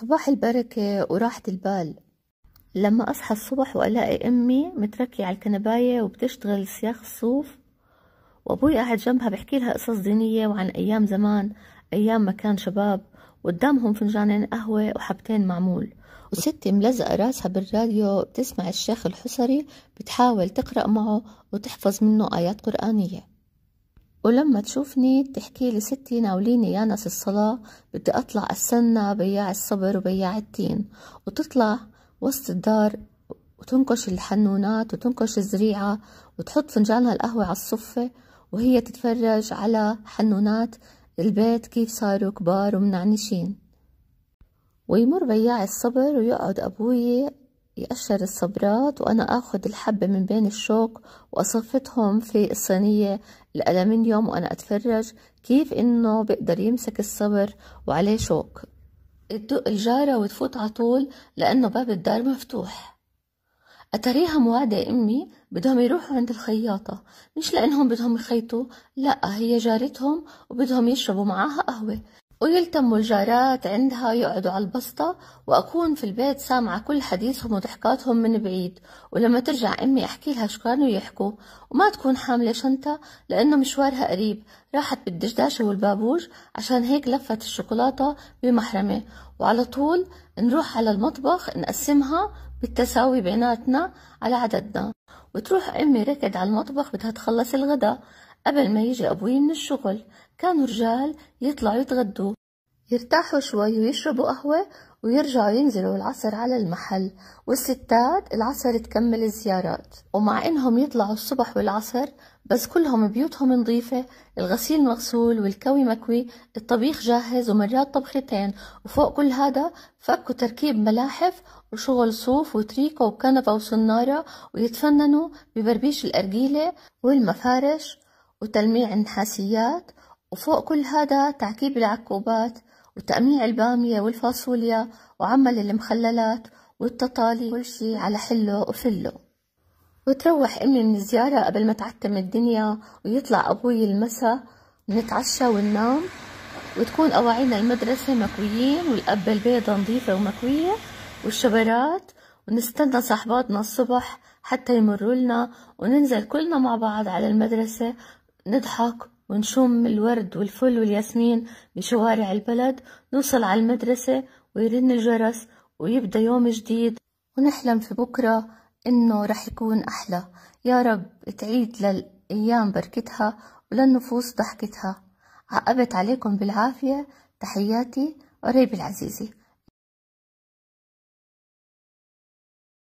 صباح البركة وراحة البال لما أصحى الصبح وألاقي أمي متركية على الكنباية وبتشتغل سياخ الصوف وأبوي قاعد جنبها بحكي لها قصص دينية وعن أيام زمان أيام ما كان شباب وقدامهم فنجانين قهوة وحبتين معمول وستي ملزقة راسها بالراديو بتسمع الشيخ الحصري بتحاول تقرأ معه وتحفظ منه آيات قرآنية ولما تشوفني تحكي لي ستي ناوليني يا ناس الصلاة بدي أطلع أستنى بياع الصبر وبياع التين وتطلع وسط الدار وتنكش الحنونات وتنكش الزريعة وتحط فنجانها القهوة على الصفة وهي تتفرج على حنونات البيت كيف صاروا كبار ومنعنشين ويمر بياع الصبر ويقعد أبوي يقشر الصبرات وأنا أخد الحبة من بين الشوك وأصفتهم في الصينية الألمنيوم وأنا أتفرج كيف إنه بقدر يمسك الصبر وعليه شوك تدق الجارة وتفوت على طول لأنه باب الدار مفتوح أتريها مواد أمي بدهم يروحوا عند الخياطة مش لأنهم بدهم يخيطوا لأ هي جارتهم وبدهم يشربوا معاها قهوة ويلتموا الجارات عندها يقعدوا على البسطة وأكون في البيت سامعة كل حديثهم وضحكاتهم من بعيد ولما ترجع أمي أحكي لها شو كانوا يحكوا وما تكون حاملة شنطة لأنه مشوارها قريب راحت بالدشداشة والبابوج عشان هيك لفت الشوكولاتة بمحرمة وعلى طول نروح على المطبخ نقسمها بالتساوي بيناتنا على عددنا وتروح أمي ركض على المطبخ بدها تخلص الغداء قبل ما يجي أبوي من الشغل كانوا رجال يطلعوا يتغدوا يرتاحوا شوي ويشربوا قهوة ويرجعوا ينزلوا العصر على المحل والستات العصر تكمل الزيارات ومع انهم يطلعوا الصبح والعصر بس كلهم بيوتهم نظيفة الغسيل مغسول والكوي مكوي الطبيخ جاهز ومرات طبختين وفوق كل هذا فكوا تركيب ملاحف وشغل صوف وتريكة وكنبة وصنارة ويتفننوا ببربيش الأرجيلة والمفارش وتلميع النحاسيات وفوق كل هذا تعكيب العكوبات وتأميع البامية والفاصوليا وعمل المخللات والتطالي كل شي على حله وفله وتروح أمي من الزيارة قبل ما تعتم الدنيا ويطلع أبوي المساء نتعشى وننام وتكون أواعينا المدرسة مكويين والأب البيضة نظيفة ومكوية والشبرات ونستنى صاحباتنا الصبح حتى يمروا لنا وننزل كلنا مع بعض على المدرسة نضحك ونشم الورد والفل والياسمين بشوارع البلد نوصل على المدرسة ويرن الجرس ويبدأ يوم جديد ونحلم في بكرة إنه رح يكون أحلى يا رب تعيد للأيام بركتها وللنفوس ضحكتها عقبت عليكم بالعافية تحياتي قريب العزيزي